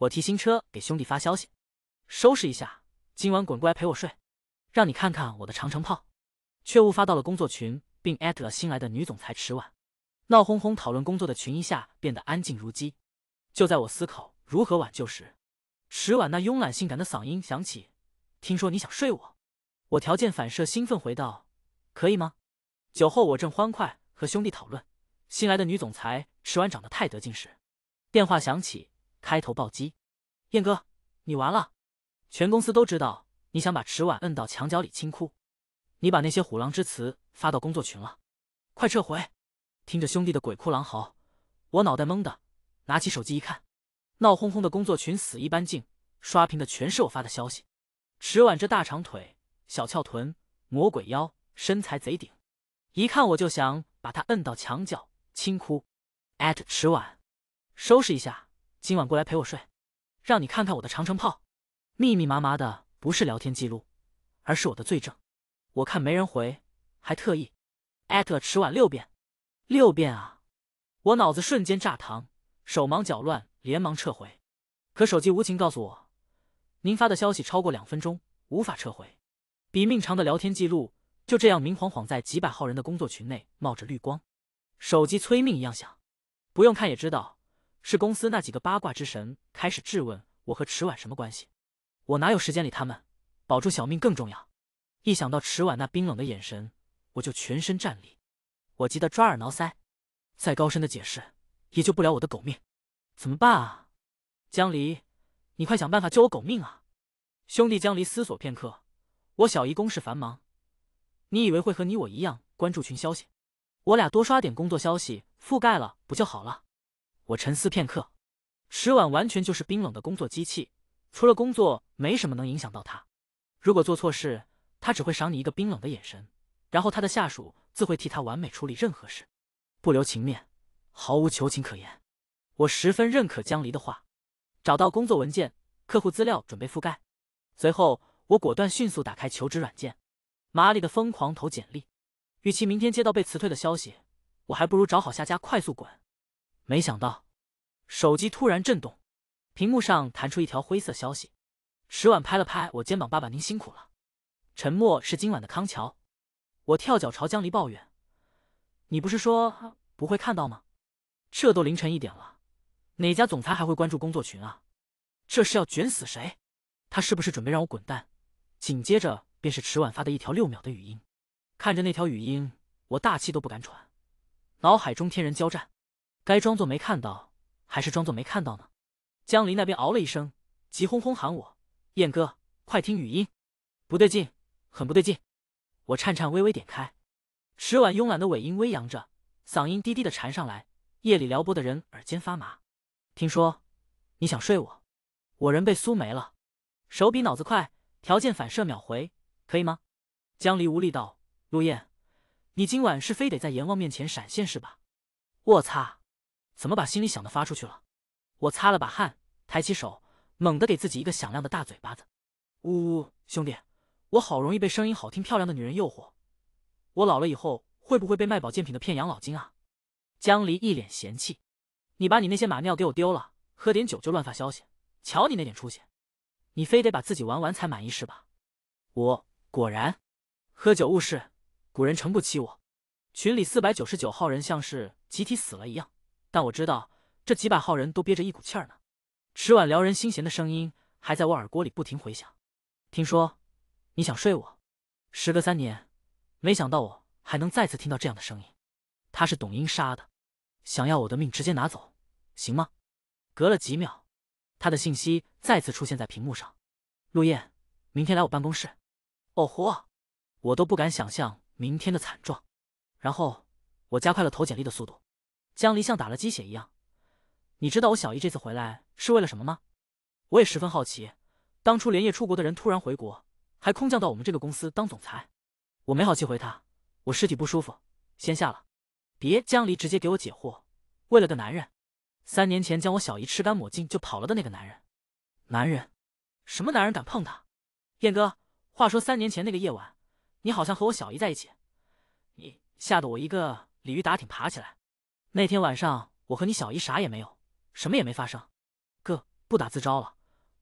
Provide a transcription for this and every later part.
我提新车给兄弟发消息，收拾一下，今晚滚过来陪我睡，让你看看我的长城炮。却误发到了工作群，并艾特了新来的女总裁迟婉。闹哄哄讨论工作的群一下变得安静如鸡。就在我思考如何挽救时，迟婉那慵懒性感的嗓音响起：“听说你想睡我？”我条件反射兴奋回道：“可以吗？”酒后我正欢快和兄弟讨论新来的女总裁迟婉长得太得劲时，电话响起。开头暴击，燕哥，你完了！全公司都知道你想把迟婉摁到墙角里亲哭，你把那些虎狼之词发到工作群了，快撤回！听着兄弟的鬼哭狼嚎，我脑袋懵的，拿起手机一看，闹哄哄的工作群死一般静，刷屏的全是我发的消息。迟婉这大长腿、小翘臀、魔鬼腰，身材贼顶，一看我就想把他摁到墙角亲哭。迟婉，收拾一下。今晚过来陪我睡，让你看看我的长城炮，密密麻麻的不是聊天记录，而是我的罪证。我看没人回，还特意艾特迟晚六遍，六遍啊！我脑子瞬间炸糖，手忙脚乱，连忙撤回。可手机无情告诉我，您发的消息超过两分钟无法撤回。比命长的聊天记录就这样明晃晃在几百号人的工作群内冒着绿光，手机催命一样响。不用看也知道。是公司那几个八卦之神开始质问我和迟婉什么关系，我哪有时间理他们？保住小命更重要。一想到迟婉那冰冷的眼神，我就全身战栗。我急得抓耳挠腮，再高深的解释也救不了我的狗命。怎么办啊？江离，你快想办法救我狗命啊！兄弟，江离思索片刻，我小姨公事繁忙，你以为会和你我一样关注群消息？我俩多刷点工作消息，覆盖了不就好了？我沉思片刻，池婉完全就是冰冷的工作机器，除了工作，没什么能影响到他。如果做错事，他只会赏你一个冰冷的眼神，然后他的下属自会替他完美处理任何事，不留情面，毫无求情可言。我十分认可江离的话，找到工作文件、客户资料，准备覆盖。随后，我果断迅速打开求职软件，麻利的疯狂投简历。与其明天接到被辞退的消息，我还不如找好下家，快速滚。没想到，手机突然震动，屏幕上弹出一条灰色消息。迟晚拍了拍我肩膀：“爸爸，您辛苦了。”沉默是今晚的康桥。我跳脚朝江离抱怨：“你不是说不会看到吗？这都凌晨一点了，哪家总裁还会关注工作群啊？这是要卷死谁？他是不是准备让我滚蛋？”紧接着便是迟晚发的一条六秒的语音。看着那条语音，我大气都不敢喘，脑海中天人交战。该装作没看到，还是装作没看到呢？江离那边嗷了一声，急哄哄喊我：“燕哥，快听语音，不对劲，很不对劲。”我颤颤巍巍点开，迟晚慵懒的尾音微扬着，嗓音低低的缠上来，夜里撩拨的人耳尖发麻。听说你想睡我，我人被酥没了，手比脑子快，条件反射秒回，可以吗？江离无力道：“陆燕，你今晚是非得在阎王面前闪现是吧？我擦。”怎么把心里想的发出去了？我擦了把汗，抬起手，猛地给自己一个响亮的大嘴巴子。呜呜，兄弟，我好容易被声音好听、漂亮的女人诱惑，我老了以后会不会被卖保健品的骗养老金啊？江离一脸嫌弃：“你把你那些马尿给我丢了，喝点酒就乱发消息，瞧你那点出息！你非得把自己玩完才满意是吧？”我果然，喝酒误事，古人诚不欺我。群里四百九十九号人像是集体死了一样。但我知道这几百号人都憋着一股气儿呢，迟晚撩人心弦的声音还在我耳郭里不停回响。听说你想睡我，时隔三年，没想到我还能再次听到这样的声音。他是董英杀的，想要我的命直接拿走，行吗？隔了几秒，他的信息再次出现在屏幕上。陆燕，明天来我办公室。哦豁，我都不敢想象明天的惨状。然后我加快了投简历的速度。江离像打了鸡血一样，你知道我小姨这次回来是为了什么吗？我也十分好奇，当初连夜出国的人突然回国，还空降到我们这个公司当总裁。我没好气回他，我身体不舒服，先下了。别，江离直接给我解惑，为了个男人，三年前将我小姨吃干抹净就跑了的那个男人。男人？什么男人敢碰她？燕哥，话说三年前那个夜晚，你好像和我小姨在一起，你吓得我一个鲤鱼打挺爬起来。那天晚上，我和你小姨啥也没有，什么也没发生。哥不打自招了，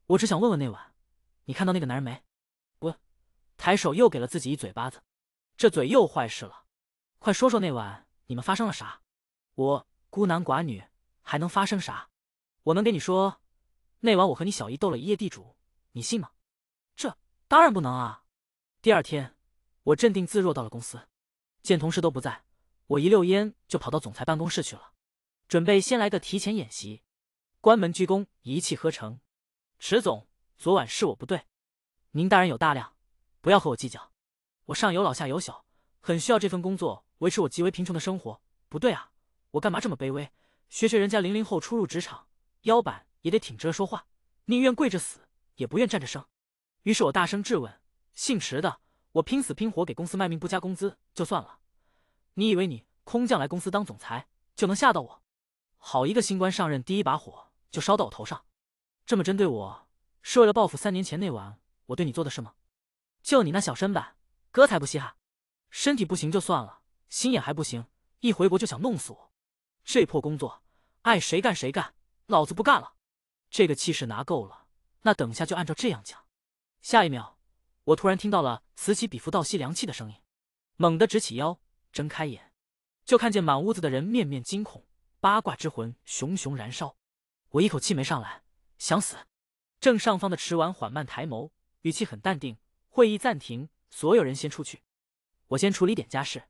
我只想问问那晚，你看到那个男人没？滚！抬手又给了自己一嘴巴子，这嘴又坏事了。快说说那晚你们发生了啥？我孤男寡女还能发生啥？我能给你说，那晚我和你小姨斗了一夜地主，你信吗？这当然不能啊。第二天，我镇定自若到了公司，见同事都不在。我一溜烟就跑到总裁办公室去了，准备先来个提前演习，关门鞠躬一气呵成。池总，昨晚是我不对，您大人有大量，不要和我计较。我上有老下有小，很需要这份工作维持我极为贫穷的生活。不对啊，我干嘛这么卑微？学学人家零零后初入职场，腰板也得挺直说话，宁愿跪着死也不愿站着生。于是我大声质问姓池的：“我拼死拼活给公司卖命不加工资就算了。”你以为你空降来公司当总裁就能吓到我？好一个新官上任第一把火就烧到我头上，这么针对我是为了报复三年前那晚我对你做的事吗？就你那小身板，哥才不稀罕。身体不行就算了，心眼还不行，一回国就想弄死我。这破工作爱谁干谁干，老子不干了。这个气势拿够了，那等下就按照这样讲。下一秒，我突然听到了此起彼伏倒吸凉气的声音，猛地直起腰。睁开眼，就看见满屋子的人面面惊恐，八卦之魂熊熊燃烧。我一口气没上来，想死。正上方的迟婉缓慢抬眸，语气很淡定。会议暂停，所有人先出去，我先处理点家事。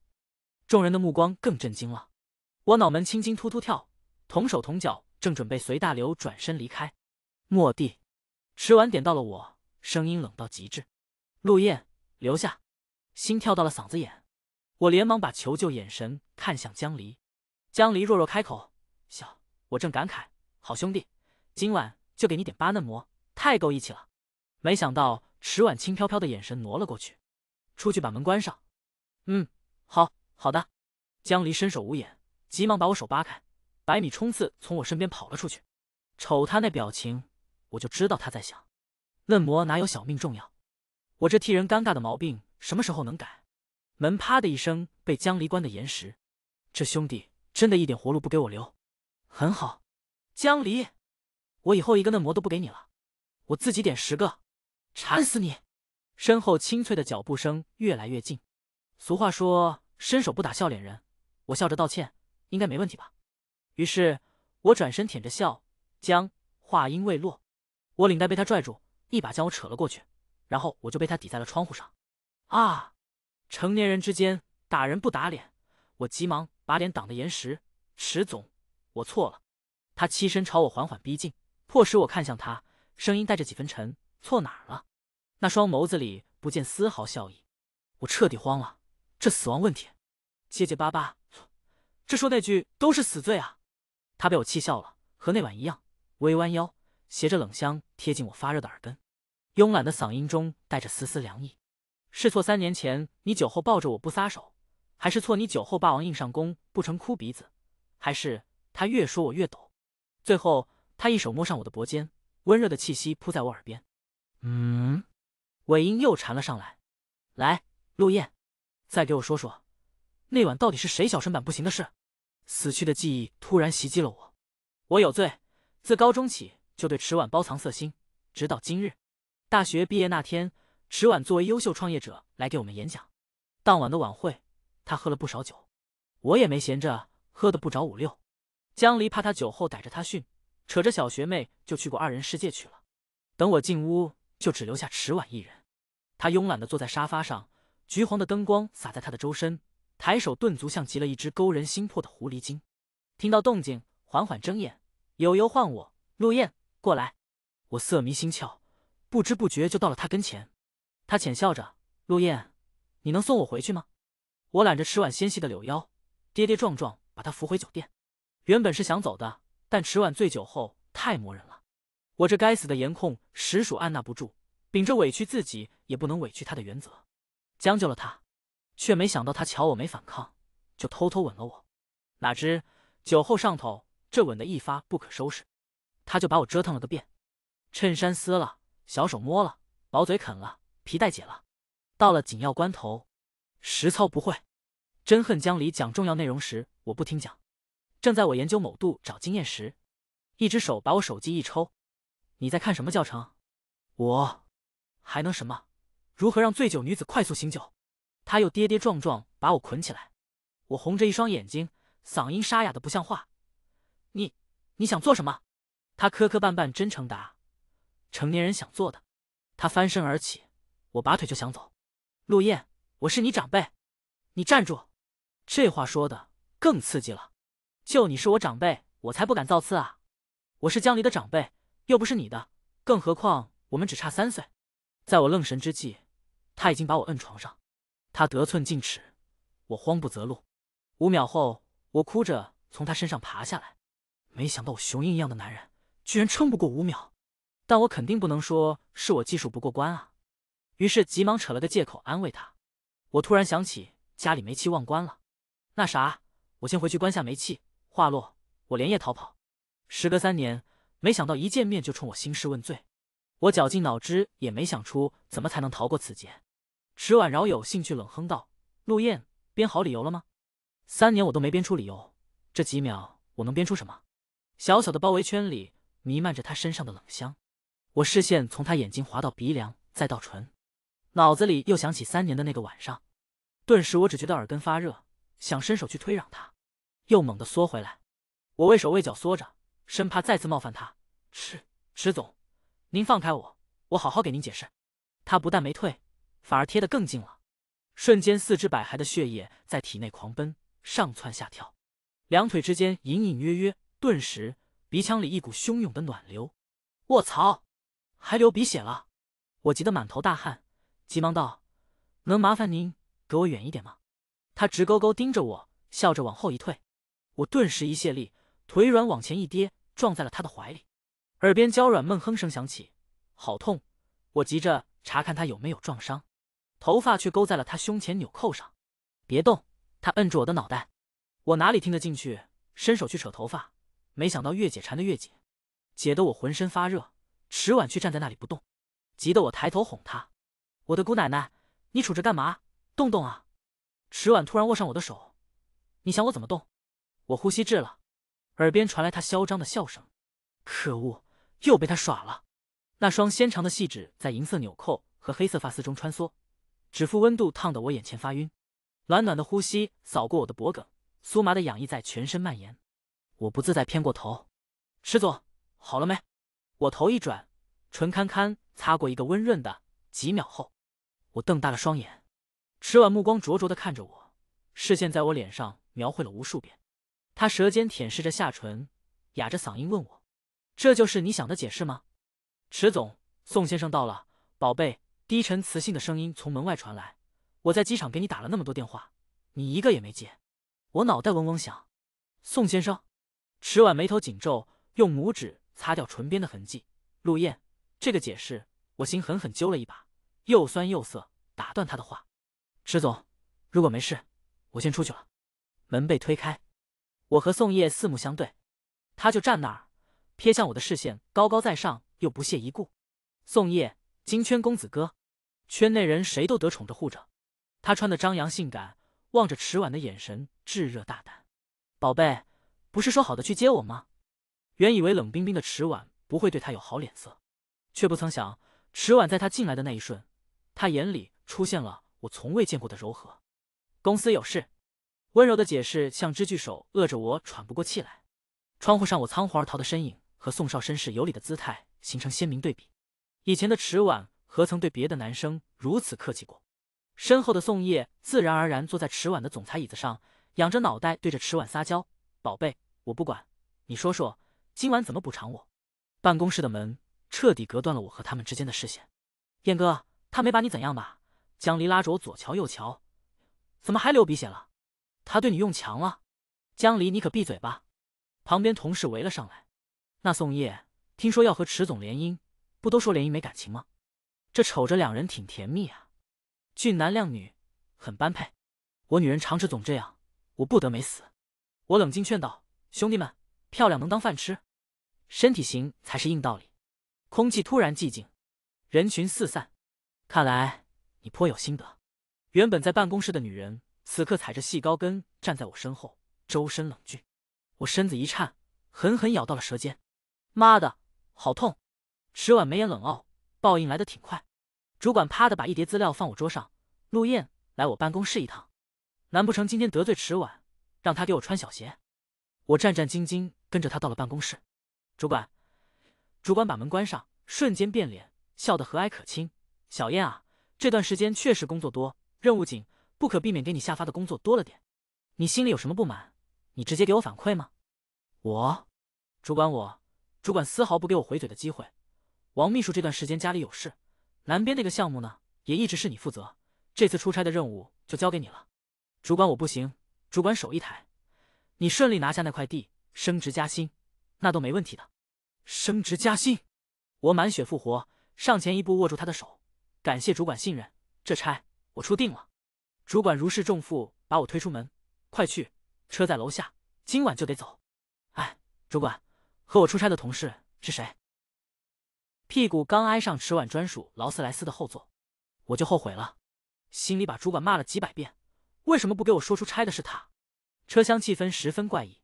众人的目光更震惊了，我脑门青筋突突跳，同手同脚，正准备随大流转身离开。末地，迟晚点到了我，声音冷到极致。陆燕，留下，心跳到了嗓子眼。我连忙把求救眼神看向江离，江离弱弱开口：“小……”我正感慨：“好兄弟，今晚就给你点巴嫩魔，太够义气了。”没想到池婉轻飘飘的眼神挪了过去，“出去把门关上。”“嗯，好好的。”江离伸手捂眼，急忙把我手扒开，百米冲刺从我身边跑了出去。瞅他那表情，我就知道他在想：“嫩魔哪有小命重要？我这替人尴尬的毛病什么时候能改？”门啪的一声被江离关的严实，这兄弟真的一点活路不给我留。很好，江离，我以后一个嫩模都不给你了，我自己点十个，馋死你。身后清脆的脚步声越来越近。俗话说伸手不打笑脸人，我笑着道歉，应该没问题吧？于是我转身舔着笑，江话音未落，我领带被他拽住，一把将我扯了过去，然后我就被他抵在了窗户上。啊！成年人之间打人不打脸，我急忙把脸挡得严实。池总，我错了。他起身朝我缓缓逼近，迫使我看向他，声音带着几分沉：“错哪儿了？”那双眸子里不见丝毫笑意。我彻底慌了，这死亡问题，结结巴巴：“这说那句都是死罪啊！”他被我气笑了，和那晚一样，微弯腰，携着冷香贴近我发热的耳根，慵懒的嗓音中带着丝丝凉意。是错？三年前你酒后抱着我不撒手，还是错？你酒后霸王硬上弓，不成哭鼻子？还是他越说我越抖？最后他一手摸上我的脖肩，温热的气息扑在我耳边，嗯，尾音又缠了上来。来，陆燕，再给我说说，那晚到底是谁小身板不行的事？死去的记忆突然袭击了我，我有罪。自高中起就对迟晚包藏色心，直到今日，大学毕业那天。池婉作为优秀创业者来给我们演讲，当晚的晚会，他喝了不少酒，我也没闲着，喝的不着五六。江离怕他酒后逮着他训，扯着小学妹就去过二人世界去了。等我进屋，就只留下池婉一人。他慵懒地坐在沙发上，橘黄的灯光洒在他的周身，抬手顿足，像极了一只勾人心魄的狐狸精。听到动静，缓缓睁眼，悠悠唤我：“陆燕，过来。”我色迷心窍，不知不觉就到了他跟前。他浅笑着，陆燕，你能送我回去吗？我揽着迟晚纤细的柳腰，跌跌撞撞把她扶回酒店。原本是想走的，但迟晚醉酒后太磨人了，我这该死的颜控实属按捺不住，秉着委屈自己也不能委屈他的原则，将就了他。却没想到他瞧我没反抗，就偷偷吻了我。哪知酒后上头，这吻的一发不可收拾，他就把我折腾了个遍，衬衫撕了，小手摸了，薄嘴啃了。皮带解了，到了紧要关头，实操不会，真恨江离讲重要内容时我不听讲。正在我研究某度找经验时，一只手把我手机一抽。你在看什么教程？我还能什么？如何让醉酒女子快速醒酒？他又跌跌撞撞把我捆起来。我红着一双眼睛，嗓音沙哑的不像话。你你想做什么？他磕磕绊绊真诚答：成年人想做的。他翻身而起。我拔腿就想走，陆燕，我是你长辈，你站住！这话说的更刺激了。就你是我长辈，我才不敢造次啊！我是江离的长辈，又不是你的，更何况我们只差三岁。在我愣神之际，他已经把我摁床上。他得寸进尺，我慌不择路。五秒后，我哭着从他身上爬下来。没想到我雄鹰一样的男人，居然撑不过五秒。但我肯定不能说是我技术不过关啊！于是急忙扯了个借口安慰他。我突然想起家里煤气忘关了，那啥，我先回去关下煤气。话落，我连夜逃跑。时隔三年，没想到一见面就冲我兴师问罪。我绞尽脑汁也没想出怎么才能逃过此劫。池婉饶有兴趣冷哼道：“陆燕，编好理由了吗？三年我都没编出理由，这几秒我能编出什么？”小小的包围圈里弥漫着他身上的冷香，我视线从他眼睛滑到鼻梁，再到唇。脑子里又想起三年的那个晚上，顿时我只觉得耳根发热，想伸手去推攘他，又猛地缩回来。我畏手畏脚缩着，生怕再次冒犯他。迟迟总，您放开我，我好好给您解释。他不但没退，反而贴得更近了。瞬间四肢百骸的血液在体内狂奔，上蹿下跳，两腿之间隐隐约约，顿时鼻腔里一股汹涌的暖流。卧槽，还流鼻血了！我急得满头大汗。急忙道：“能麻烦您给我远一点吗？”他直勾勾盯着我，笑着往后一退。我顿时一泄力，腿软往前一跌，撞在了他的怀里。耳边娇软闷哼声响起，好痛！我急着查看他有没有撞伤，头发却勾在了他胸前纽扣上。别动！他摁住我的脑袋。我哪里听得进去，伸手去扯头发，没想到越解缠的越紧，解得我浑身发热。迟晚却站在那里不动，急得我抬头哄他。我的姑奶奶，你杵着干嘛？动动啊！迟婉突然握上我的手，你想我怎么动？我呼吸滞了，耳边传来他嚣张的笑声。可恶，又被他耍了！那双纤长的细指在银色纽扣和黑色发丝中穿梭，指腹温度烫得我眼前发晕。暖暖的呼吸扫过我的脖颈，酥麻的痒意在全身蔓延。我不自在偏过头，迟总好了没？我头一转，唇堪堪擦过一个温润的，几秒后。我瞪大了双眼，池婉目光灼灼的看着我，视线在我脸上描绘了无数遍，他舌尖舔舐着下唇，哑着嗓音问我：“这就是你想的解释吗？”池总，宋先生到了，宝贝，低沉磁性的声音从门外传来。我在机场给你打了那么多电话，你一个也没接，我脑袋嗡嗡响。宋先生，池婉眉头紧皱，用拇指擦掉唇边的痕迹。陆燕，这个解释，我心狠狠揪了一把。又酸又涩，打断他的话：“池总，如果没事，我先出去了。”门被推开，我和宋叶四目相对，他就站那儿，瞥向我的视线高高在上又不屑一顾。宋叶，金圈公子哥，圈内人谁都得宠着护着。他穿的张扬性感，望着池婉的眼神炙热大胆。宝贝，不是说好的去接我吗？原以为冷冰冰的池婉不会对他有好脸色，却不曾想，池婉在他进来的那一瞬。他眼里出现了我从未见过的柔和，公司有事，温柔的解释像只巨手扼着我喘不过气来。窗户上我仓皇而逃的身影和宋少绅士有礼的姿态形成鲜明对比。以前的迟晚何曾对别的男生如此客气过？身后的宋叶自然而然坐在迟晚的总裁椅子上，仰着脑袋对着迟晚撒娇：“宝贝，我不管，你说说今晚怎么补偿我？”办公室的门彻底隔断了我和他们之间的视线。燕哥。他没把你怎样吧？江离拉着我左瞧右瞧，怎么还流鼻血了？他对你用强了？江离，你可闭嘴吧！旁边同事围了上来。那宋叶听说要和池总联姻，不都说联姻没感情吗？这瞅着两人挺甜蜜啊，俊男靓女，很般配。我女人常池总这样，我不得没死？我冷静劝道：“兄弟们，漂亮能当饭吃，身体行才是硬道理。”空气突然寂静，人群四散。看来你颇有心得。原本在办公室的女人，此刻踩着细高跟站在我身后，周身冷峻。我身子一颤，狠狠咬到了舌尖，妈的，好痛！迟晚眉眼冷傲，报应来得挺快。主管啪的把一叠资料放我桌上，陆燕来我办公室一趟。难不成今天得罪迟晚，让他给我穿小鞋？我战战兢兢跟着他到了办公室。主管，主管把门关上，瞬间变脸，笑得和蔼可亲。小燕啊，这段时间确实工作多，任务紧，不可避免给你下发的工作多了点。你心里有什么不满，你直接给我反馈吗？我，主管，我主管丝毫不给我回嘴的机会。王秘书这段时间家里有事，南边那个项目呢，也一直是你负责。这次出差的任务就交给你了。主管我不行，主管手一抬，你顺利拿下那块地，升职加薪，那都没问题的。升职加薪，我满血复活，上前一步握住他的手。感谢主管信任，这差我出定了。主管如释重负，把我推出门，快去，车在楼下，今晚就得走。哎，主管和我出差的同事是谁？屁股刚挨上迟晚专属劳斯莱斯的后座，我就后悔了，心里把主管骂了几百遍，为什么不给我说出差的是他？车厢气氛十分怪异，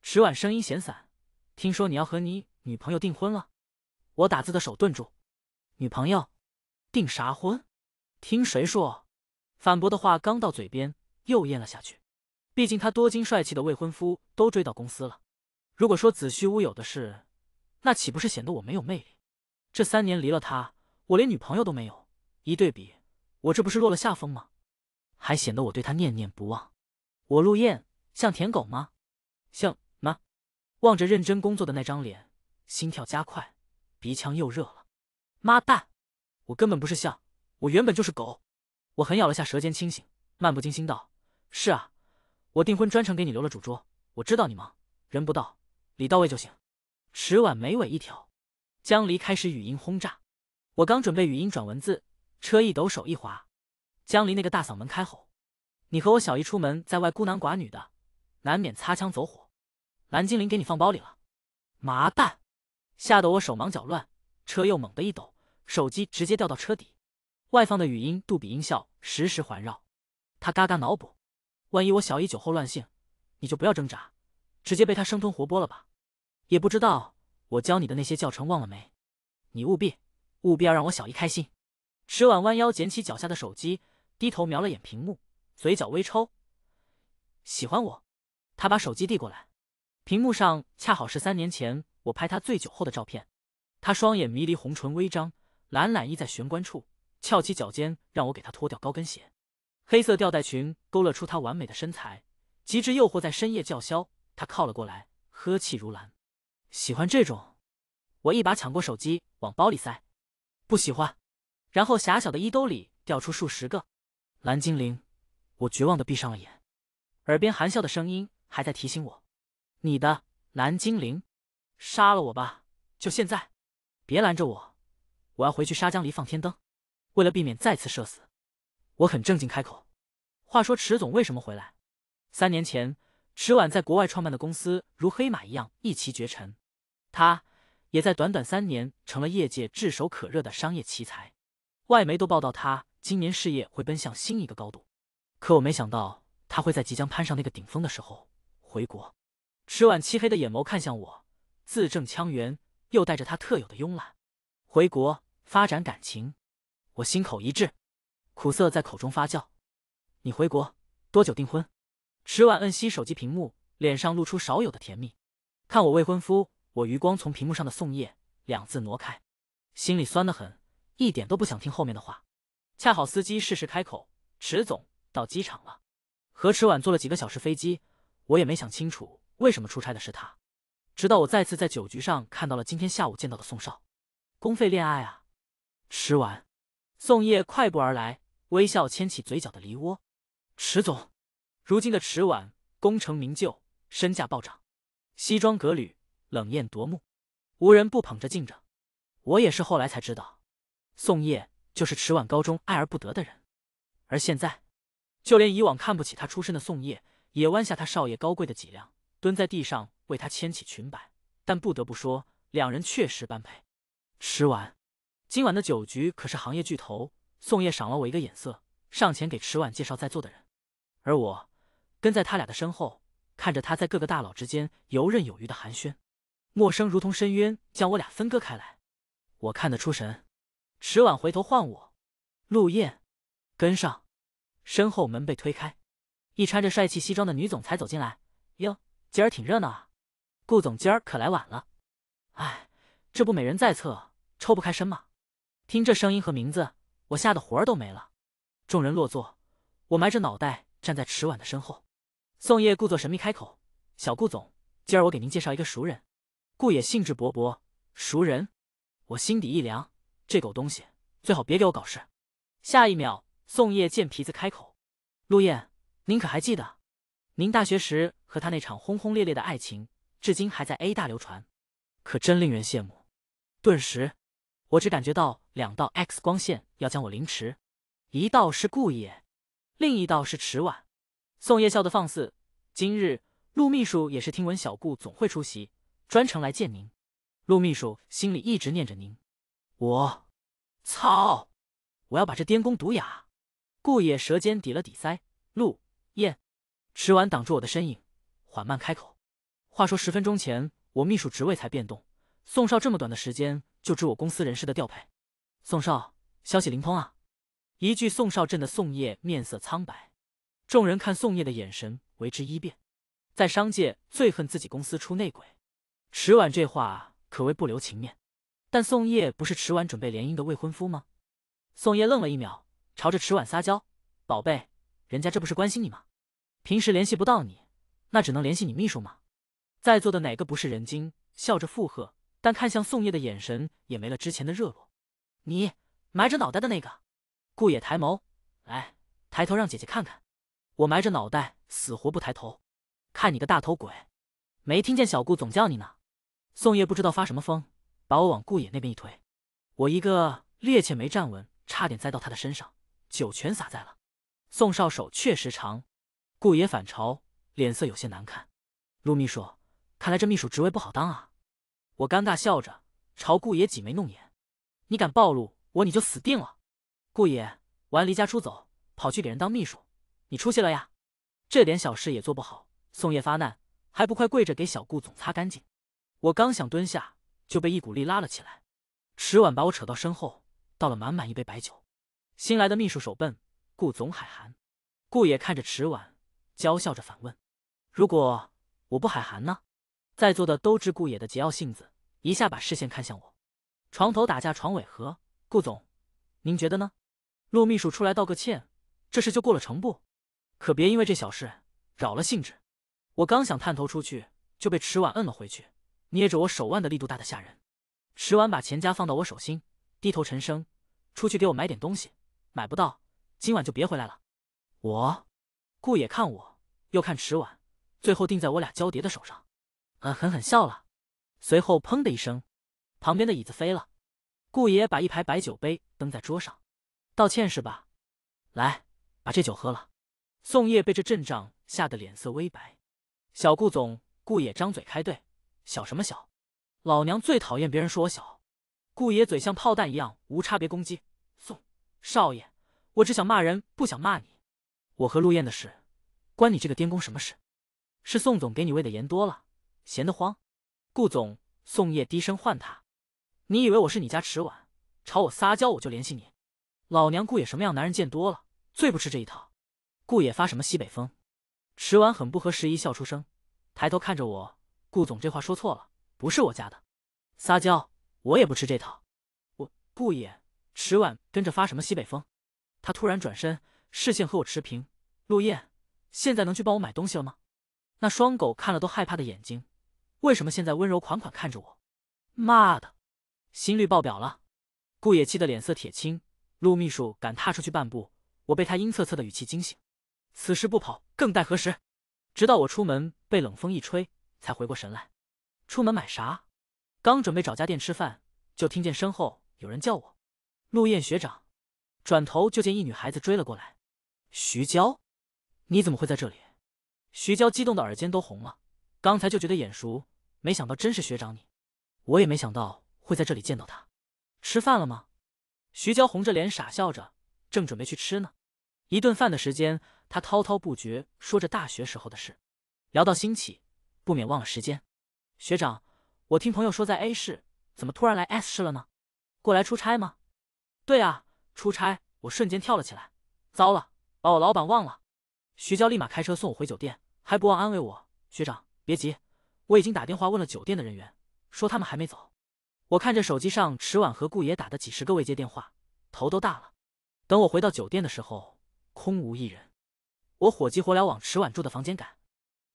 迟晚声音闲散，听说你要和你女朋友订婚了？我打字的手顿住，女朋友。订啥婚？听谁说？反驳的话刚到嘴边，又咽了下去。毕竟他多金帅气的未婚夫都追到公司了。如果说子虚乌有的事，那岂不是显得我没有魅力？这三年离了他，我连女朋友都没有。一对比，我这不是落了下风吗？还显得我对他念念不忘。我陆雁像舔狗吗？像吗？望着认真工作的那张脸，心跳加快，鼻腔又热了。妈蛋！我根本不是像，我原本就是狗。我狠咬了下舌尖，清醒，漫不经心道：“是啊，我订婚专程给你留了主桌。我知道你忙，人不到，礼到位就行。”迟晚眉尾一挑，江离开始语音轰炸。我刚准备语音转文字，车一抖，手一滑，江离那个大嗓门开吼：“你和我小姨出门在外，孤男寡女的，难免擦枪走火。蓝精灵给你放包里了，麻蛋！”吓得我手忙脚乱，车又猛地一抖。手机直接掉到车底，外放的语音杜比音效实时环绕。他嘎嘎脑补，万一我小姨酒后乱性，你就不要挣扎，直接被他生吞活剥了吧？也不知道我教你的那些教程忘了没？你务必务必要让我小姨开心。池婉弯腰捡起脚下的手机，低头瞄了眼屏幕，嘴角微抽。喜欢我？他把手机递过来，屏幕上恰好是三年前我拍他醉酒后的照片。他双眼迷离，红唇微张。懒懒依在玄关处，翘起脚尖让我给他脱掉高跟鞋。黑色吊带裙勾勒出她完美的身材，极致诱惑。在深夜叫嚣，他靠了过来，呵气如兰。喜欢这种？我一把抢过手机往包里塞。不喜欢。然后狭小的衣兜里掉出数十个蓝精灵。我绝望的闭上了眼，耳边含笑的声音还在提醒我：“你的蓝精灵，杀了我吧，就现在，别拦着我。”我要回去杀江离放天灯，为了避免再次射死，我很正经开口。话说池总为什么回来？三年前，池婉在国外创办的公司如黑马一样一骑绝尘，他也在短短三年成了业界炙手可热的商业奇才，外媒都报道他今年事业会奔向新一个高度。可我没想到他会在即将攀上那个顶峰的时候回国。池婉漆黑的眼眸看向我，字正腔圆，又带着他特有的慵懒。回国。发展感情，我心口一滞，苦涩在口中发酵。你回国多久订婚？迟婉摁熄手机屏幕，脸上露出少有的甜蜜。看我未婚夫，我余光从屏幕上的“宋叶”两字挪开，心里酸得很，一点都不想听后面的话。恰好司机适时开口：“迟总到机场了。”和池晚坐了几个小时飞机，我也没想清楚为什么出差的是他。直到我再次在酒局上看到了今天下午见到的宋少，公费恋爱啊！迟晚，宋叶快步而来，微笑牵起嘴角的梨涡。迟总，如今的迟晚功成名就，身价暴涨，西装革履，冷艳夺目，无人不捧着敬着。我也是后来才知道，宋叶就是迟晚高中爱而不得的人。而现在，就连以往看不起他出身的宋叶，也弯下他少爷高贵的脊梁，蹲在地上为他牵起裙摆。但不得不说，两人确实般配。迟晚。今晚的酒局可是行业巨头宋叶赏了我一个眼色，上前给迟婉介绍在座的人，而我跟在他俩的身后，看着他在各个大佬之间游刃有余的寒暄，陌生如同深渊将我俩分割开来。我看得出神，迟晚回头唤我：“陆晏，跟上。”身后门被推开，一穿着帅气西装的女总裁走进来：“哟，今儿挺热闹啊，顾总今儿可来晚了，哎，这不美人在侧，抽不开身吗？听这声音和名字，我吓得魂儿都没了。众人落座，我埋着脑袋站在迟婉的身后。宋叶故作神秘开口：“小顾总，今儿我给您介绍一个熟人。”顾野兴致勃勃：“熟人？”我心底一凉，这狗东西最好别给我搞事。下一秒，宋叶贱皮子开口：“陆燕，您可还记得？您大学时和他那场轰轰烈烈的爱情，至今还在 A 大流传，可真令人羡慕。”顿时。我只感觉到两道 X 光线要将我凌迟，一道是顾野，另一道是迟晚。宋叶笑的放肆，今日陆秘书也是听闻小顾总会出席，专程来见您。陆秘书心里一直念着您。我操！我要把这颠公毒哑。顾野舌尖抵了抵腮。陆晏，迟晚挡住我的身影，缓慢开口：“话说十分钟前，我秘书职位才变动，宋少这么短的时间。”就知我公司人事的调配，宋少消息灵通啊！一句宋少震得宋叶面色苍白，众人看宋叶的眼神为之一变。在商界最恨自己公司出内鬼，迟晚这话可谓不留情面。但宋叶不是迟晚准备联姻的未婚夫吗？宋叶愣了一秒，朝着迟晚撒娇：“宝贝，人家这不是关心你吗？平时联系不到你，那只能联系你秘书嘛。”在座的哪个不是人精？笑着附和。但看向宋叶的眼神也没了之前的热络。你埋着脑袋的那个，顾野抬眸，来，抬头让姐姐看看。我埋着脑袋，死活不抬头。看你个大头鬼，没听见小顾总叫你呢。宋叶不知道发什么疯，把我往顾野那边一推，我一个趔趄没站稳，差点栽到他的身上，酒全洒在了。宋少手确实长。顾野反潮，脸色有些难看。陆秘书，看来这秘书职位不好当啊。我尴尬笑着朝顾野挤眉弄眼，你敢暴露我，你就死定了。顾野完，离家出走，跑去给人当秘书，你出息了呀？这点小事也做不好。宋叶发难，还不快跪着给小顾总擦干净？我刚想蹲下，就被一股力拉了起来。迟晚把我扯到身后，倒了满满一杯白酒。新来的秘书手笨，顾总海涵。顾野看着迟晚，娇笑着反问：“如果我不海涵呢？”在座的都知顾野的桀骜性子。一下把视线看向我，床头打架床尾和，顾总，您觉得呢？陆秘书出来道个歉，这事就过了，成不？可别因为这小事扰了兴致。我刚想探头出去，就被迟婉摁了回去，捏着我手腕的力度大的吓人。迟婉把钱夹放到我手心，低头沉声：“出去给我买点东西，买不到今晚就别回来了。”我，顾野看我，又看迟婉，最后定在我俩交叠的手上，嗯，狠狠笑了。随后，砰的一声，旁边的椅子飞了。顾爷把一排白酒杯蹬在桌上，道歉是吧？来，把这酒喝了。宋叶被这阵仗吓得脸色微白。小顾总，顾爷张嘴开怼，小什么小？老娘最讨厌别人说我小。顾爷嘴像炮弹一样无差别攻击。宋少爷，我只想骂人，不想骂你。我和陆燕的事，关你这个癫公什么事？是宋总给你喂的盐多了，咸得慌。顾总，宋叶低声唤他：“你以为我是你家迟晚，朝我撒娇我就联系你？老娘顾野什么样男人见多了，最不吃这一套。”顾野发什么西北风？迟晚很不合时宜笑出声，抬头看着我：“顾总这话说错了，不是我家的，撒娇我也不吃这套。”我顾野，迟晚跟着发什么西北风？他突然转身，视线和我持平：“陆晏，现在能去帮我买东西了吗？”那双狗看了都害怕的眼睛。为什么现在温柔款款看着我？妈的，心率爆表了！顾野气得脸色铁青。陆秘书敢踏出去半步，我被他阴恻恻的语气惊醒。此时不跑，更待何时？直到我出门被冷风一吹，才回过神来。出门买啥？刚准备找家店吃饭，就听见身后有人叫我：“陆燕学长。”转头就见一女孩子追了过来。徐娇，你怎么会在这里？徐娇激动的耳尖都红了，刚才就觉得眼熟。没想到真是学长你，我也没想到会在这里见到他。吃饭了吗？徐娇红着脸傻笑着，正准备去吃呢。一顿饭的时间，他滔滔不绝说着大学时候的事，聊到兴起，不免忘了时间。学长，我听朋友说在 A 市，怎么突然来 S 市了呢？过来出差吗？对啊，出差！我瞬间跳了起来，糟了，把我老板忘了。徐娇立马开车送我回酒店，还不忘安慰我：“学长别急。”我已经打电话问了酒店的人员，说他们还没走。我看着手机上迟晚和顾爷打的几十个未接电话，头都大了。等我回到酒店的时候，空无一人。我火急火燎往迟晚住的房间赶，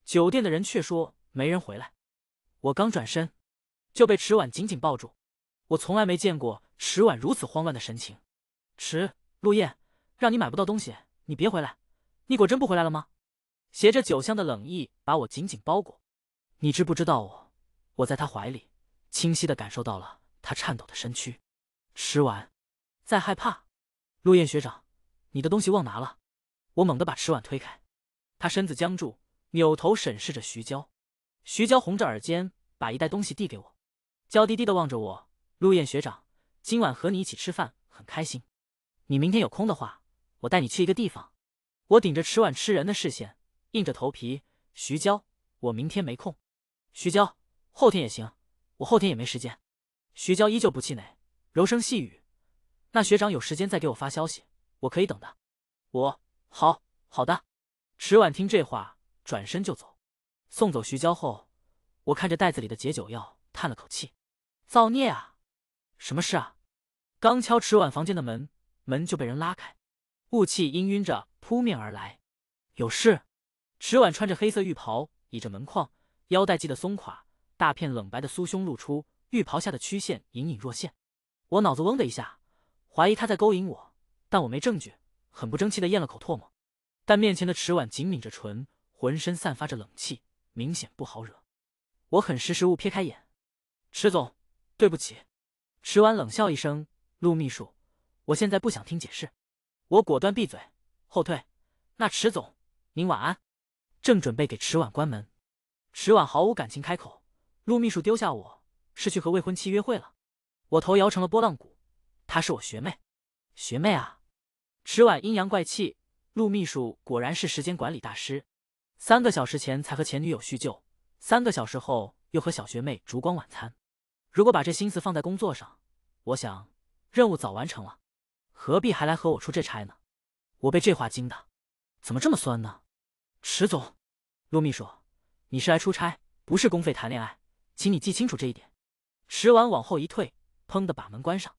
酒店的人却说没人回来。我刚转身，就被迟晚紧紧抱住。我从来没见过迟晚如此慌乱的神情。迟陆晏，让你买不到东西，你别回来。你果真不回来了吗？携着酒香的冷意把我紧紧包裹。你知不知道我？我在他怀里，清晰地感受到了他颤抖的身躯。迟完，在害怕。陆雁学长，你的东西忘拿了。我猛地把迟碗推开，他身子僵住，扭头审视着徐娇。徐娇红着耳尖，把一袋东西递给我，娇滴滴地望着我。陆雁学长，今晚和你一起吃饭很开心。你明天有空的话，我带你去一个地方。我顶着迟碗吃人的视线，硬着头皮。徐娇，我明天没空。徐娇，后天也行，我后天也没时间。徐娇依旧不气馁，柔声细语：“那学长有时间再给我发消息，我可以等的。”我好好的。迟婉听这话，转身就走。送走徐娇后，我看着袋子里的解酒药，叹了口气：“造孽啊！什么事啊？”刚敲迟婉房间的门，门就被人拉开，雾气氤氲着扑面而来。“有事？”迟婉穿着黑色浴袍倚着门框。腰带系得松垮，大片冷白的酥胸露出，浴袍下的曲线隐隐若现。我脑子嗡的一下，怀疑他在勾引我，但我没证据，很不争气的咽了口唾沫。但面前的迟婉紧抿着唇，浑身散发着冷气，明显不好惹。我很识时务，撇开眼。迟总，对不起。迟婉冷笑一声：“陆秘书，我现在不想听解释。”我果断闭嘴，后退。那迟总，您晚安。正准备给迟婉关门。池婉毫无感情开口：“陆秘书丢下我，是去和未婚妻约会了。”我头摇成了波浪鼓：“她是我学妹，学妹啊！”池婉阴阳怪气：“陆秘书果然是时间管理大师，三个小时前才和前女友叙旧，三个小时后又和小学妹烛光晚餐。如果把这心思放在工作上，我想任务早完成了，何必还来和我出这差呢？”我被这话惊的，怎么这么酸呢？池总，陆秘书。你是来出差，不是公费谈恋爱，请你记清楚这一点。迟婉往后一退，砰的把门关上。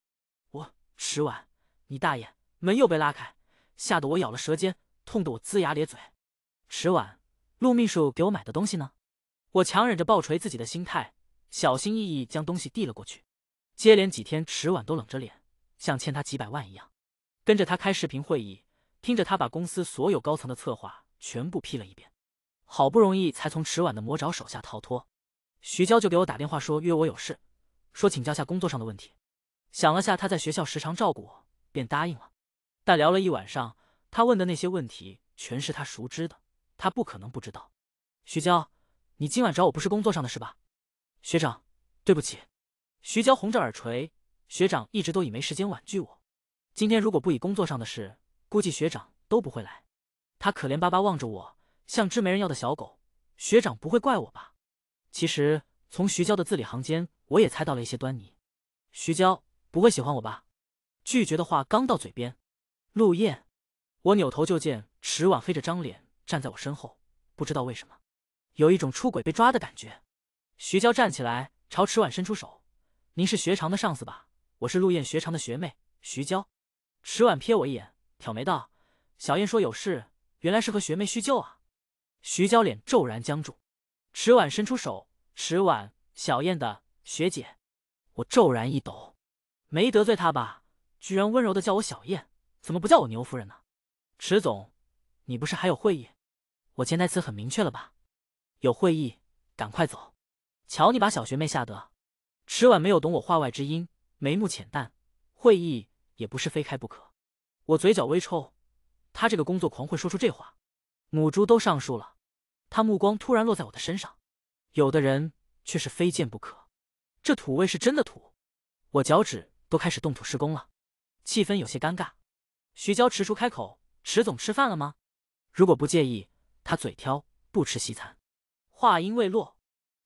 我迟婉，你大爷！门又被拉开，吓得我咬了舌尖，痛得我龇牙咧嘴。迟婉，陆秘书给我买的东西呢？我强忍着暴锤自己的心态，小心翼翼将东西递了过去。接连几天，迟婉都冷着脸，像欠他几百万一样。跟着他开视频会议，听着他把公司所有高层的策划全部批了一遍。好不容易才从迟晚的魔爪手下逃脱，徐娇就给我打电话说约我有事，说请教下工作上的问题。想了下，她在学校时常照顾我，便答应了。但聊了一晚上，她问的那些问题全是他熟知的，他不可能不知道。徐娇，你今晚找我不是工作上的事吧？学长，对不起。徐娇红着耳垂，学长一直都以没时间婉拒我，今天如果不以工作上的事，估计学长都不会来。他可怜巴巴望着我。像只没人要的小狗，学长不会怪我吧？其实从徐娇的字里行间，我也猜到了一些端倪。徐娇不会喜欢我吧？拒绝的话刚到嘴边，陆燕，我扭头就见池婉黑着张脸站在我身后，不知道为什么，有一种出轨被抓的感觉。徐娇站起来，朝池婉伸出手：“您是学长的上司吧？我是陆燕学长的学妹，徐娇。”池婉瞥我一眼，挑眉道：“小燕说有事，原来是和学妹叙旧啊。”徐娇脸骤然僵住，迟婉伸出手，迟婉，小燕的学姐，我骤然一抖，没得罪她吧？居然温柔的叫我小燕，怎么不叫我牛夫人呢？迟总，你不是还有会议？我潜台词很明确了吧？有会议，赶快走！瞧你把小学妹吓得。迟婉没有懂我话外之音，眉目浅淡，会议也不是非开不可。我嘴角微抽，他这个工作狂会说出这话，母猪都上树了。他目光突然落在我的身上，有的人却是非见不可。这土味是真的土，我脚趾都开始动土施工了。气氛有些尴尬，徐娇迟叔开口：“迟总吃饭了吗？如果不介意，他嘴挑，不吃西餐。”话音未落，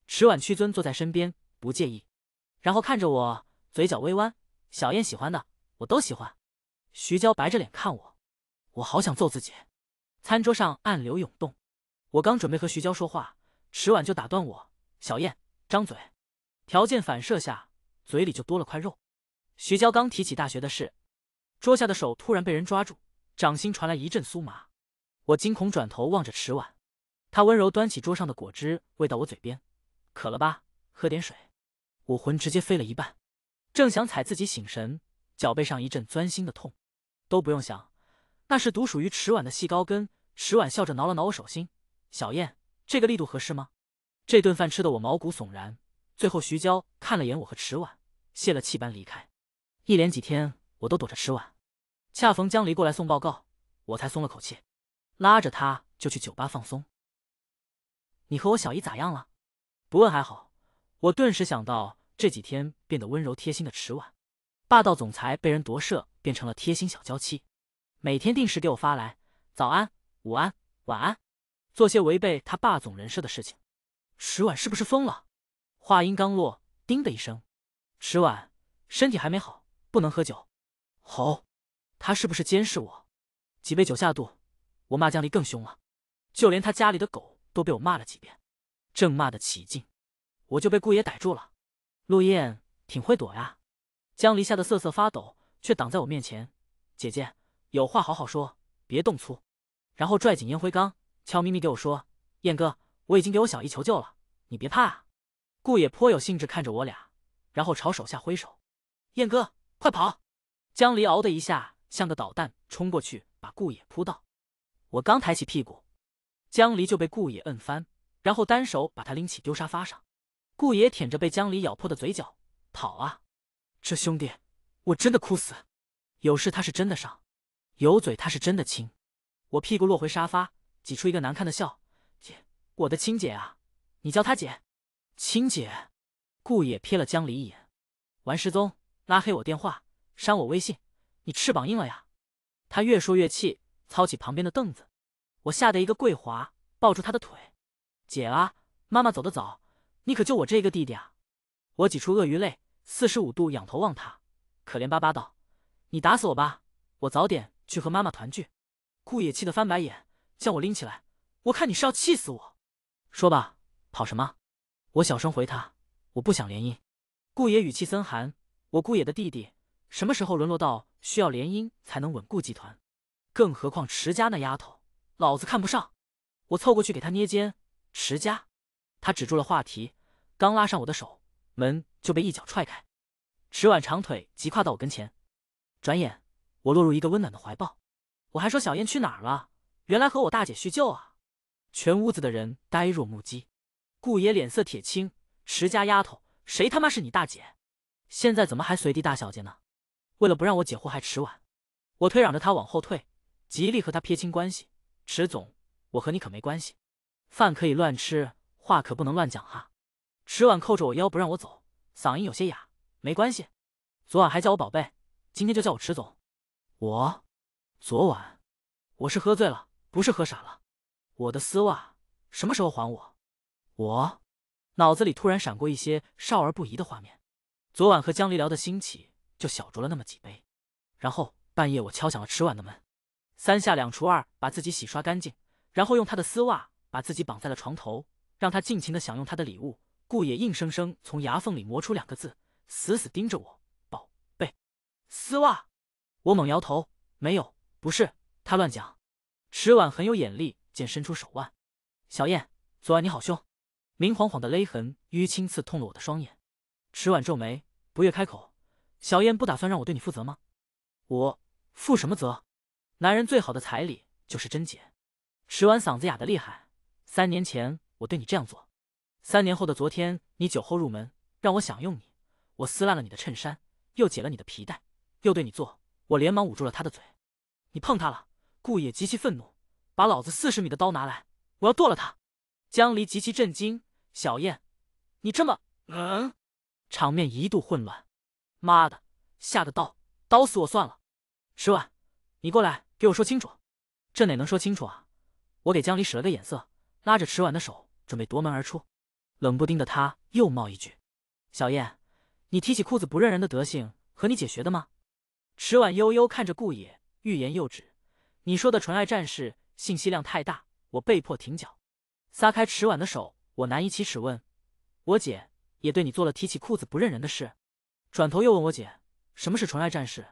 迟婉屈尊坐在身边，不介意，然后看着我，嘴角微弯：“小燕喜欢的，我都喜欢。”徐娇白着脸看我，我好想揍自己。餐桌上暗流涌动。我刚准备和徐娇说话，迟晚就打断我：“小燕，张嘴。”条件反射下，嘴里就多了块肉。徐娇刚提起大学的事，桌下的手突然被人抓住，掌心传来一阵酥麻，我惊恐转头望着迟晚，他温柔端起桌上的果汁喂到我嘴边：“渴了吧，喝点水。”我魂直接飞了一半，正想踩自己醒神，脚背上一阵钻心的痛，都不用想，那是独属于迟晚的细高跟。迟晚笑着挠了挠我手心。小燕，这个力度合适吗？这顿饭吃得我毛骨悚然。最后，徐娇看了眼我和迟婉，泄了气般离开。一连几天，我都躲着迟婉，恰逢江离过来送报告，我才松了口气，拉着他就去酒吧放松。你和我小姨咋样了？不问还好，我顿时想到这几天变得温柔贴心的迟婉，霸道总裁被人夺舍，变成了贴心小娇妻，每天定时给我发来早安、午安、晚安。做些违背他霸总人设的事情，池婉是不是疯了？话音刚落，叮的一声，池婉身体还没好，不能喝酒。好，他是不是监视我？几杯酒下肚，我骂江离更凶了，就连他家里的狗都被我骂了几遍。正骂得起劲，我就被顾爷逮住了。陆燕挺会躲呀。江离吓得瑟瑟发抖，却挡在我面前。姐姐有话好好说，别动粗。然后拽紧烟灰缸。悄咪咪给我说：“燕哥，我已经给我小姨求救了，你别怕啊。”顾野颇有兴致看着我俩，然后朝手下挥手：“燕哥，快跑！”江离嗷的一下像个导弹冲过去，把顾野扑倒。我刚抬起屁股，江离就被顾野摁翻，然后单手把他拎起丢沙发上。顾野舔着被江离咬破的嘴角，跑啊！这兄弟，我真的哭死。有事他是真的上，有嘴他是真的亲。我屁股落回沙发。挤出一个难看的笑，姐，我的亲姐啊，你叫她姐，亲姐。顾野瞥了江离一眼，玩失踪，拉黑我电话，删我微信，你翅膀硬了呀？他越说越气，操起旁边的凳子。我吓得一个跪滑，抱住他的腿。姐啊，妈妈走得早，你可就我这个弟弟啊。我挤出鳄鱼泪，四十五度仰头望他，可怜巴巴道：“你打死我吧，我早点去和妈妈团聚。”顾野气得翻白眼。叫我拎起来，我看你是要气死我。说吧，跑什么？我小声回他，我不想联姻。顾野语气森寒，我顾野的弟弟什么时候沦落到需要联姻才能稳固集团？更何况池家那丫头，老子看不上。我凑过去给他捏肩。池家，他止住了话题，刚拉上我的手，门就被一脚踹开。池婉长腿急跨到我跟前，转眼我落入一个温暖的怀抱。我还说小燕去哪儿了？原来和我大姐叙旧啊！全屋子的人呆若木鸡，顾爷脸色铁青。迟家丫头，谁他妈是你大姐？现在怎么还随地大小姐呢？为了不让我姐祸害迟晚，我推攘着她往后退，极力和她撇清关系。迟总，我和你可没关系。饭可以乱吃，话可不能乱讲哈。迟晚扣着我腰不让我走，嗓音有些哑。没关系，昨晚还叫我宝贝，今天就叫我迟总。我？昨晚？我是喝醉了。不是喝傻了，我的丝袜什么时候还我？我脑子里突然闪过一些少儿不宜的画面。昨晚和江离聊的兴起，就小酌了那么几杯，然后半夜我敲响了迟晚的门，三下两除二把自己洗刷干净，然后用他的丝袜把自己绑在了床头，让他尽情的享用他的礼物。顾野硬生生从牙缝里磨出两个字，死死盯着我：“宝贝，丝袜。”我猛摇头：“没有，不是他乱讲。”池婉很有眼力，见伸出手腕。小燕，昨晚你好凶，明晃晃的勒痕、淤青刺痛了我的双眼。池婉皱眉，不悦开口：“小燕不打算让我对你负责吗？”“我负什么责？”男人最好的彩礼就是贞洁。池婉嗓子哑的厉害。三年前我对你这样做，三年后的昨天你酒后入门，让我享用你，我撕烂了你的衬衫，又解了你的皮带，又对你做，我连忙捂住了他的嘴。你碰他了？顾野极其愤怒，把老子四十米的刀拿来，我要剁了他！江离极其震惊，小燕，你这么……嗯？场面一度混乱。妈的，下个刀，刀死我算了。迟婉，你过来，给我说清楚。这哪能说清楚啊？我给江离使了个眼色，拉着迟婉的手，准备夺门而出。冷不丁的，他又冒一句：“小燕，你提起裤子不认人的德行，和你姐学的吗？”迟婉悠悠看着顾野，欲言又止。你说的“纯爱战士”信息量太大，我被迫停脚，撒开迟晚的手，我难以启齿问：“我姐也对你做了提起裤子不认人的事？”转头又问我姐：“什么是纯爱战士？”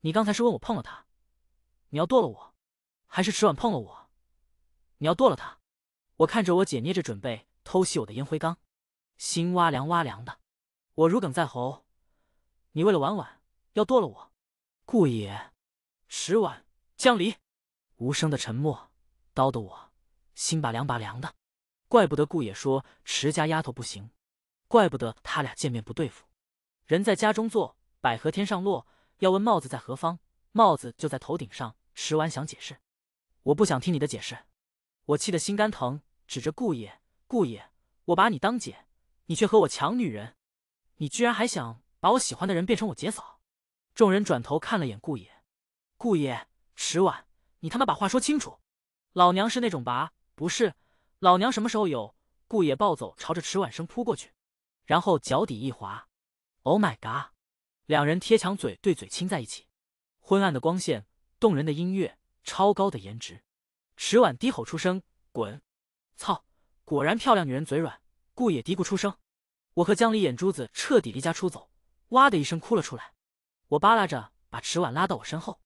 你刚才是问我碰了他，你要剁了我，还是迟晚碰了我，你要剁了他？我看着我姐捏着准备偷袭我的烟灰缸，心哇凉哇凉的，我如鲠在喉：“你为了晚晚要剁了我？”顾野，迟晚。江离，无声的沉默，刀得我心拔凉拔凉的。怪不得顾野说池家丫头不行，怪不得他俩见面不对付。人在家中坐，百合天上落。要问帽子在何方，帽子就在头顶上。迟婉想解释，我不想听你的解释。我气得心肝疼，指着顾野，顾野，我把你当姐，你却和我抢女人，你居然还想把我喜欢的人变成我姐嫂。众人转头看了眼顾野，顾野。迟晚，你他妈把话说清楚！老娘是那种吧？不是，老娘什么时候有？顾野暴走，朝着迟晚生扑过去，然后脚底一滑，Oh my god！两人贴墙嘴对嘴亲在一起，昏暗的光线，动人的音乐，超高的颜值。迟晚低吼出声：“滚！”操！果然漂亮女人嘴软。顾野嘀咕出声：“我和江离眼珠子彻底离家出走。”哇的一声哭了出来。我扒拉着把迟晚拉到我身后。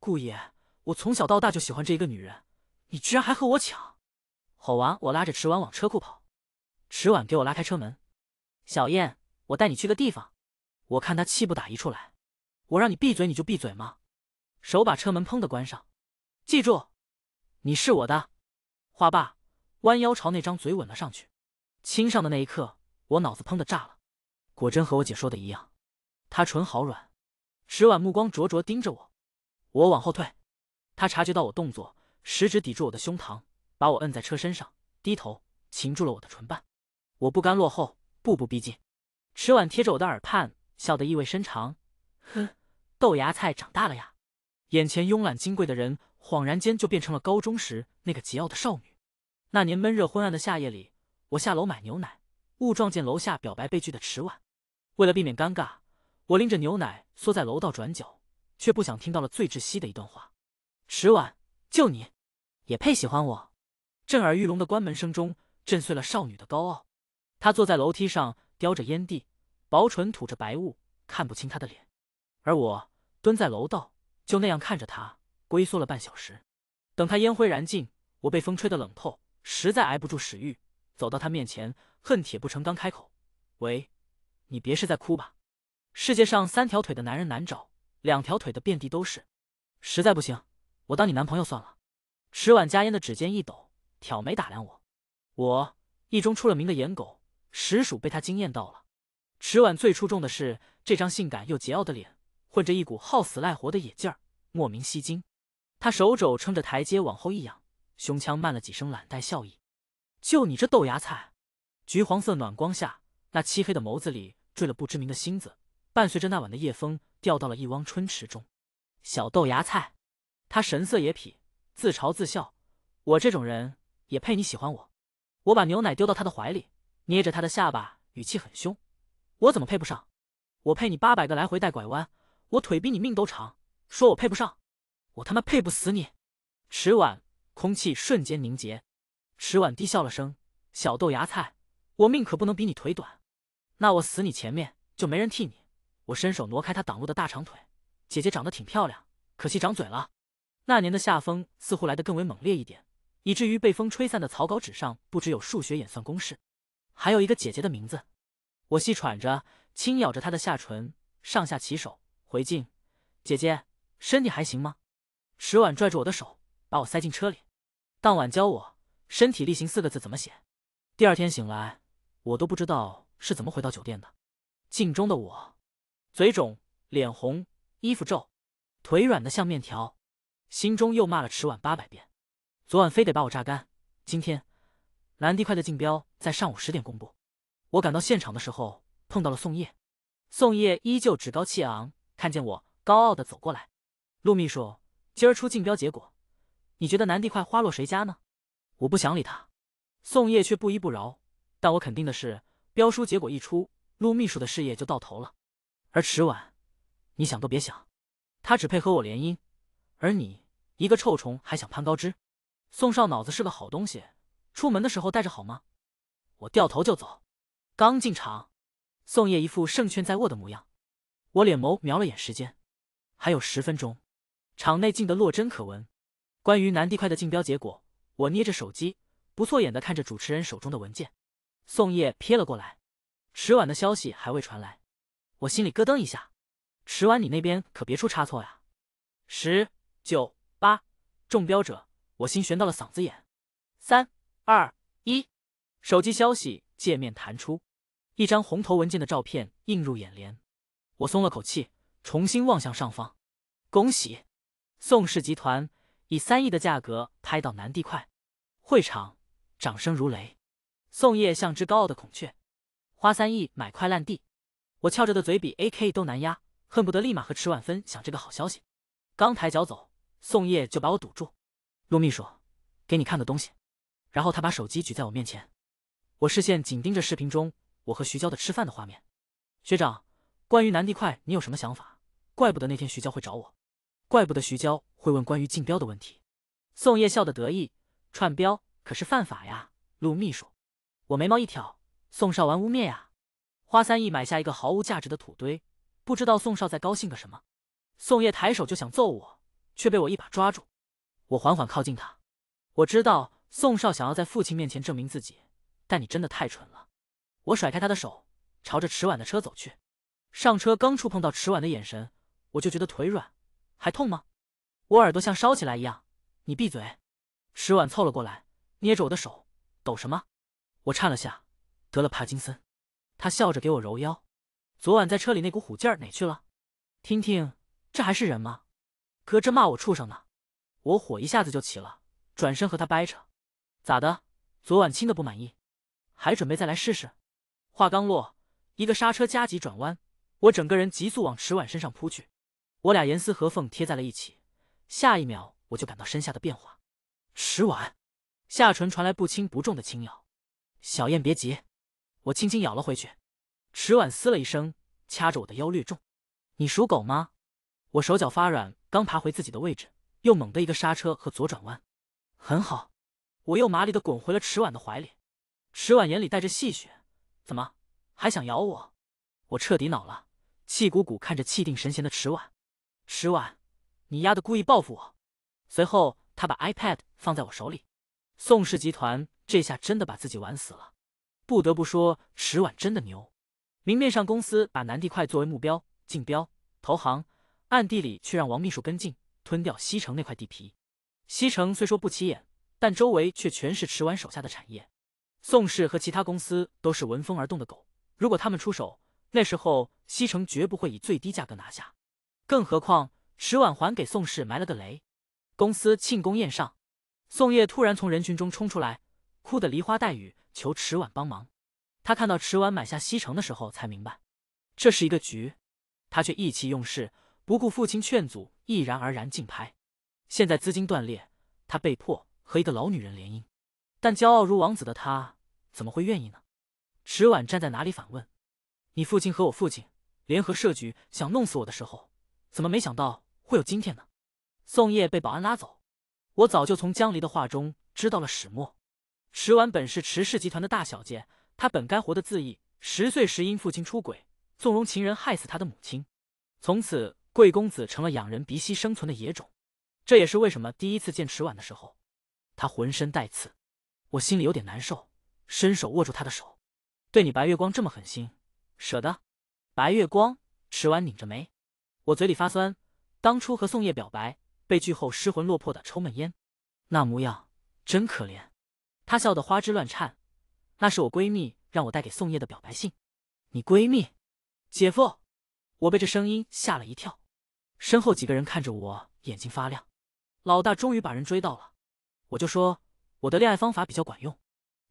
顾爷，我从小到大就喜欢这一个女人，你居然还和我抢！吼完，我拉着迟婉往车库跑。迟婉给我拉开车门。小燕，我带你去个地方。我看他气不打一处来，我让你闭嘴你就闭嘴吗？手把车门砰的关上，记住，你是我的。话罢，弯腰朝那张嘴吻了上去。亲上的那一刻，我脑子砰的炸了。果真和我姐说的一样，她唇好软。迟婉目光灼灼盯着我。我往后退，他察觉到我动作，食指抵住我的胸膛，把我摁在车身上，低头擒住了我的唇瓣。我不甘落后，步步逼近，迟婉贴着我的耳畔，笑得意味深长，哼，豆芽菜长大了呀。眼前慵懒金贵的人，恍然间就变成了高中时那个桀骜的少女。那年闷热昏暗的夏夜里，我下楼买牛奶，误撞见楼下表白被拒的迟婉。为了避免尴尬，我拎着牛奶缩在楼道转角。却不想听到了最窒息的一段话：“迟晚，就你也配喜欢我？”震耳欲聋的关门声中，震碎了少女的高傲。她坐在楼梯上，叼着烟蒂，薄唇吐着白雾，看不清她的脸。而我蹲在楼道，就那样看着她，龟缩了半小时。等她烟灰燃尽，我被风吹得冷透，实在挨不住食欲，走到她面前，恨铁不成钢开口：“喂，你别是在哭吧？世界上三条腿的男人难找。”两条腿的遍地都是，实在不行，我当你男朋友算了。迟婉加烟的指尖一抖，挑眉打量我。我一中出了名的颜狗，实属被他惊艳到了。迟婉最出众的是这张性感又桀骜的脸，混着一股好死赖活的野劲儿，莫名吸睛。他手肘撑着台阶往后一仰，胸腔漫了几声懒带笑意。就你这豆芽菜，橘黄色暖光下，那漆黑的眸子里缀了不知名的星子。伴随着那晚的夜风，掉到了一汪春池中。小豆芽菜，他神色也痞，自嘲自笑。我这种人也配你喜欢我？我把牛奶丢到他的怀里，捏着他的下巴，语气很凶。我怎么配不上？我配你八百个来回带拐弯，我腿比你命都长。说我配不上？我他妈配不死你！池晚，空气瞬间凝结。池晚低笑了声。小豆芽菜，我命可不能比你腿短。那我死你前面，就没人替你。我伸手挪开他挡路的大长腿，姐姐长得挺漂亮，可惜长嘴了。那年的夏风似乎来得更为猛烈一点，以至于被风吹散的草稿纸上不只有数学演算公式，还有一个姐姐的名字。我细喘着，轻咬着她的下唇，上下起手回敬。姐姐身体还行吗？迟婉拽住我的手，把我塞进车里。当晚教我“身体力行”四个字怎么写。第二天醒来，我都不知道是怎么回到酒店的。镜中的我。嘴肿，脸红，衣服皱，腿软的像面条，心中又骂了迟晚八百遍。昨晚非得把我榨干，今天南地块的竞标在上午十点公布。我赶到现场的时候，碰到了宋叶，宋叶依旧趾高气昂，看见我高傲的走过来。陆秘书，今儿出竞标结果，你觉得南地块花落谁家呢？我不想理他，宋叶却不依不饶。但我肯定的是，标书结果一出，陆秘书的事业就到头了。而迟晚，你想都别想，他只配和我联姻，而你一个臭虫还想攀高枝？宋少脑子是个好东西，出门的时候带着好吗？我掉头就走。刚进场，宋叶一副胜券在握的模样。我脸眸瞄了眼时间，还有十分钟。场内静得落针可闻。关于南地块的竞标结果，我捏着手机，不错眼的看着主持人手中的文件。宋叶瞥了过来，迟晚的消息还未传来。我心里咯噔一下，迟晚你那边可别出差错呀！十九八，中标者，我心悬到了嗓子眼。三二一，手机消息界面弹出，一张红头文件的照片映入眼帘，我松了口气，重新望向上方。恭喜，宋氏集团以三亿的价格拍到南地块，会场掌声如雷。宋叶像只高傲的孔雀，花三亿买块烂地。我翘着的嘴比 A K 都难压，恨不得立马和池婉分享这个好消息。刚抬脚走，宋叶就把我堵住：“陆秘书，给你看个东西。”然后他把手机举在我面前，我视线紧盯着视频中我和徐娇的吃饭的画面。学长，关于南地块你有什么想法？怪不得那天徐娇会找我，怪不得徐娇会问关于竞标的问题。宋叶笑得得意：“串标可是犯法呀，陆秘书。”我眉毛一挑：“宋少玩污蔑呀。”花三亿买下一个毫无价值的土堆，不知道宋少在高兴个什么。宋叶抬手就想揍我，却被我一把抓住。我缓缓靠近他，我知道宋少想要在父亲面前证明自己，但你真的太蠢了。我甩开他的手，朝着迟晚的车走去。上车刚触碰到迟晚的眼神，我就觉得腿软。还痛吗？我耳朵像烧起来一样。你闭嘴。迟晚凑了过来，捏着我的手，抖什么？我颤了下，得了帕金森。他笑着给我揉腰，昨晚在车里那股虎劲儿哪去了？听听，这还是人吗？哥这骂我畜生呢！我火一下子就起了，转身和他掰扯。咋的？昨晚亲的不满意？还准备再来试试？话刚落，一个刹车加急转弯，我整个人急速往迟婉身上扑去，我俩严丝合缝贴在了一起。下一秒，我就感到身下的变化。迟婉下唇传来不轻不重的轻咬，小燕别急。我轻轻咬了回去，迟婉嘶了一声，掐着我的腰略重。你属狗吗？我手脚发软，刚爬回自己的位置，又猛地一个刹车和左转弯。很好，我又麻利的滚回了迟婉的怀里。迟婉眼里带着戏谑，怎么还想咬我？我彻底恼了，气鼓鼓看着气定神闲的迟婉。迟婉，你丫的故意报复我！随后他把 iPad 放在我手里。宋氏集团这下真的把自己玩死了。不得不说，迟晚真的牛。明面上，公司把南地块作为目标，竞标、投行；暗地里却让王秘书跟进，吞掉西城那块地皮。西城虽说不起眼，但周围却全是迟晚手下的产业。宋氏和其他公司都是闻风而动的狗，如果他们出手，那时候西城绝不会以最低价格拿下。更何况，迟晚还给宋氏埋了个雷。公司庆功宴上，宋叶突然从人群中冲出来，哭得梨花带雨。求迟婉帮忙，他看到迟婉买下西城的时候才明白，这是一个局，他却意气用事，不顾父亲劝阻，毅然而然竞拍。现在资金断裂，他被迫和一个老女人联姻，但骄傲如王子的他怎么会愿意呢？迟婉站在哪里反问：“你父亲和我父亲联合设局，想弄死我的时候，怎么没想到会有今天呢？”宋叶被保安拉走，我早就从江离的话中知道了始末。池婉本是池氏集团的大小姐，她本该活得恣意。十岁时因父亲出轨，纵容情人害死她的母亲，从此贵公子成了养人鼻息生存的野种。这也是为什么第一次见池婉的时候，她浑身带刺，我心里有点难受，伸手握住她的手。对你白月光这么狠心，舍得？白月光，池婉拧着眉。我嘴里发酸，当初和宋叶表白被拒后失魂落魄的抽闷烟，那模样真可怜。他笑得花枝乱颤，那是我闺蜜让我带给宋叶的表白信。你闺蜜，姐夫，我被这声音吓了一跳。身后几个人看着我，眼睛发亮。老大终于把人追到了，我就说我的恋爱方法比较管用，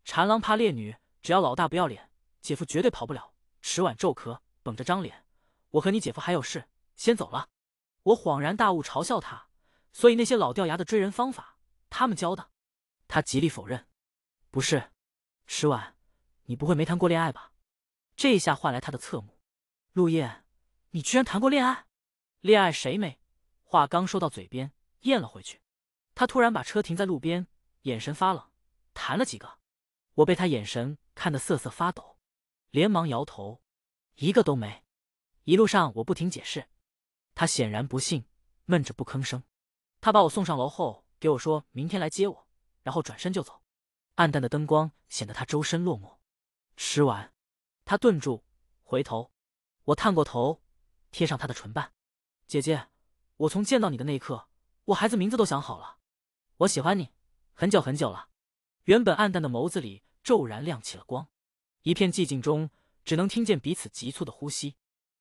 豺狼怕烈女，只要老大不要脸，姐夫绝对跑不了。迟晚皱壳，绷着张脸。我和你姐夫还有事，先走了。我恍然大悟，嘲笑他。所以那些老掉牙的追人方法，他们教的？他极力否认。不是，迟晚，你不会没谈过恋爱吧？这一下换来他的侧目。陆晏，你居然谈过恋爱？恋爱谁没？话刚说到嘴边，咽了回去。他突然把车停在路边，眼神发冷。谈了几个？我被他眼神看得瑟瑟发抖，连忙摇头，一个都没。一路上我不停解释，他显然不信，闷着不吭声。他把我送上楼后，给我说明天来接我，然后转身就走。暗淡的灯光显得他周身落寞。吃完，他顿住，回头，我探过头，贴上他的唇瓣。姐姐，我从见到你的那一刻，我孩子名字都想好了。我喜欢你很久很久了。原本暗淡的眸子里骤然亮起了光。一片寂静中，只能听见彼此急促的呼吸。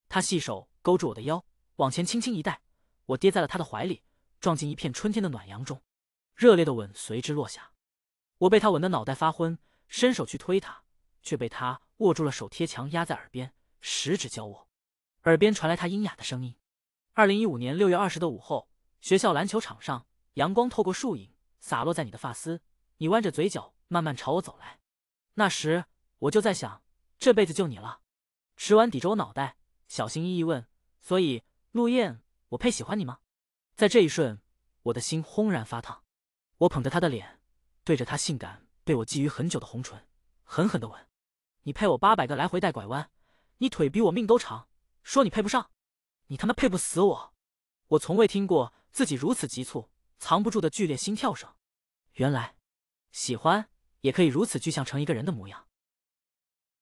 他细手勾住我的腰，往前轻轻一带，我跌在了他的怀里，撞进一片春天的暖阳中，热烈的吻随之落下。我被他吻得脑袋发昏，伸手去推他，却被他握住了手，贴墙压在耳边，十指交握，耳边传来他阴哑的声音。二零一五年六月二十的午后，学校篮球场上，阳光透过树影洒落在你的发丝，你弯着嘴角，慢慢朝我走来。那时我就在想，这辈子就你了。池婉抵着我脑袋，小心翼翼问：“所以，陆燕，我配喜欢你吗？”在这一瞬，我的心轰然发烫，我捧着他的脸。对着她性感、被我觊觎很久的红唇，狠狠的吻。你配我八百个来回带拐弯？你腿比我命都长，说你配不上，你他妈配不死我！我从未听过自己如此急促、藏不住的剧烈心跳声。原来，喜欢也可以如此具象成一个人的模样。